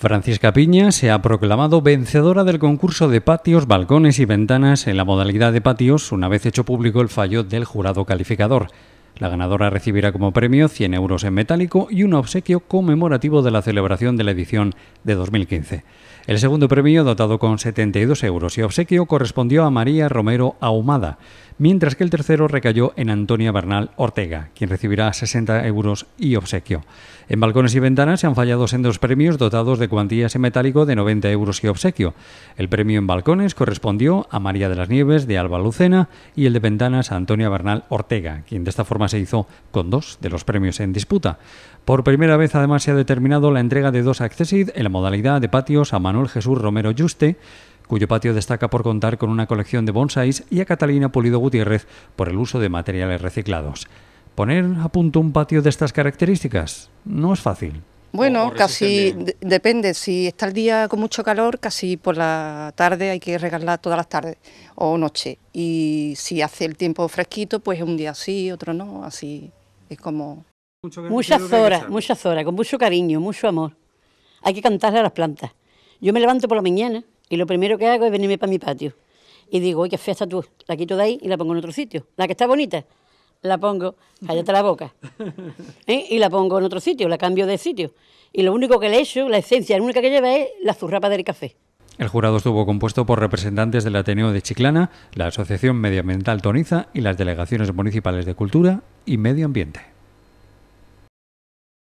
Francisca Piña se ha proclamado vencedora del concurso de patios, balcones y ventanas en la modalidad de patios una vez hecho público el fallo del jurado calificador. La ganadora recibirá como premio 100 euros en metálico y un obsequio conmemorativo de la celebración de la edición de 2015. El segundo premio, dotado con 72 euros y obsequio, correspondió a María Romero Ahumada, mientras que el tercero recayó en Antonia Bernal Ortega, quien recibirá 60 euros y obsequio. En balcones y ventanas se han fallado dos premios dotados de cuantías en metálico de 90 euros y obsequio. El premio en balcones correspondió a María de las Nieves de Alba Lucena y el de ventanas a Antonia Bernal Ortega, quien de esta forma se hizo con dos de los premios en disputa. Por primera vez además se ha determinado la entrega de dos accesid en la modalidad de patios a Manuel Jesús Romero Yuste, cuyo patio destaca por contar con una colección de bonsáis, y a Catalina Pulido Gutiérrez por el uso de materiales reciclados. Poner a punto un patio de estas características no es fácil. Bueno, casi depende. Si está el día con mucho calor, casi por la tarde hay que regarla todas las tardes o noche. Y si hace el tiempo fresquito, pues un día sí, otro no. Así es como. Muchas horas, muchas horas, con mucho cariño, mucho amor. Hay que cantarle a las plantas. Yo me levanto por la mañana y lo primero que hago es venirme para mi patio. Y digo, oye, qué fea tú. La quito de ahí y la pongo en otro sitio. La que está bonita la pongo, cállate la boca, ¿eh? y la pongo en otro sitio, la cambio de sitio. Y lo único que le he hecho, la esencia, la única que lleva es la zurrapa del café. El jurado estuvo compuesto por representantes del Ateneo de Chiclana, la Asociación Medioambiental Toniza y las delegaciones municipales de Cultura y Medio Ambiente.